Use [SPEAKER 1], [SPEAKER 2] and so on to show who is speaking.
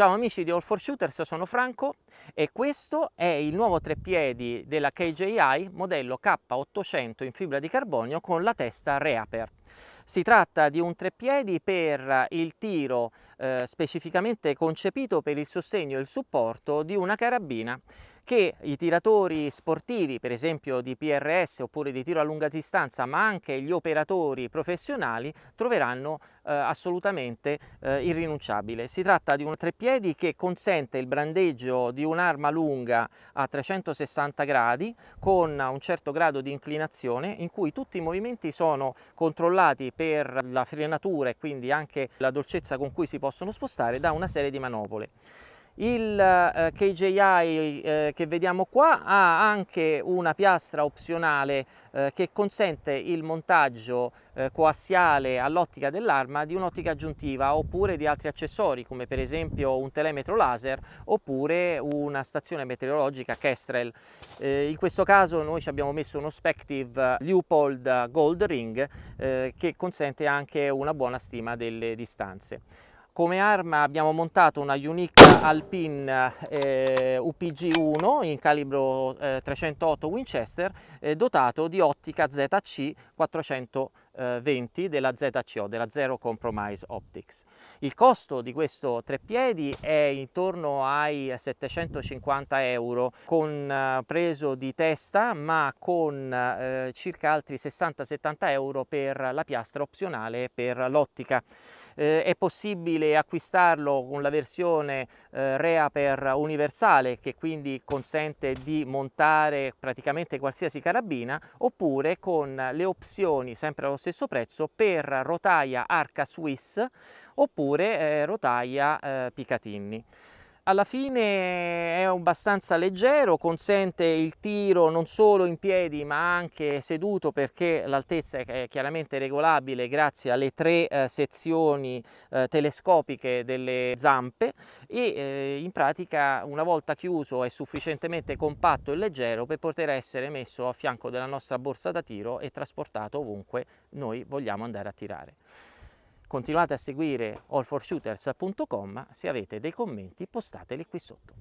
[SPEAKER 1] Ciao amici di All 4 Shooters, sono Franco e questo è il nuovo treppiedi della KJI modello K800 in fibra di carbonio con la testa Reaper. Si tratta di un treppiedi per il tiro eh, specificamente concepito per il sostegno e il supporto di una carabina che i tiratori sportivi, per esempio di PRS oppure di tiro a lunga distanza, ma anche gli operatori professionali troveranno eh, assolutamente eh, irrinunciabile. Si tratta di un treppiedi che consente il brandeggio di un'arma lunga a 360 gradi con un certo grado di inclinazione in cui tutti i movimenti sono controllati per la frenatura e quindi anche la dolcezza con cui si possono spostare da una serie di manopole. Il eh, KJI eh, che vediamo qua ha anche una piastra opzionale eh, che consente il montaggio eh, coassiale all'ottica dell'arma di un'ottica aggiuntiva oppure di altri accessori come per esempio un telemetro laser oppure una stazione meteorologica Kestrel. Eh, in questo caso noi ci abbiamo messo uno Spective Leupold Gold Ring eh, che consente anche una buona stima delle distanze. Come arma abbiamo montato una Unique Alpine eh, UPG1 in calibro eh, 308 Winchester eh, dotato di ottica ZC 420 eh, della ZCO, della Zero Compromise Optics. Il costo di questo treppiedi è intorno ai 750 euro con eh, preso di testa ma con eh, circa altri 60-70 euro per la piastra opzionale per l'ottica eh, è possibile acquistarlo con la versione eh, Reaper universale che quindi consente di montare praticamente qualsiasi carabina oppure con le opzioni sempre allo stesso prezzo per rotaia Arca Swiss oppure eh, rotaia eh, Picatinny alla fine è abbastanza leggero, consente il tiro non solo in piedi ma anche seduto perché l'altezza è chiaramente regolabile grazie alle tre eh, sezioni eh, telescopiche delle zampe e eh, in pratica una volta chiuso è sufficientemente compatto e leggero per poter essere messo a fianco della nostra borsa da tiro e trasportato ovunque noi vogliamo andare a tirare. Continuate a seguire allforshooters.com, se avete dei commenti postateli qui sotto.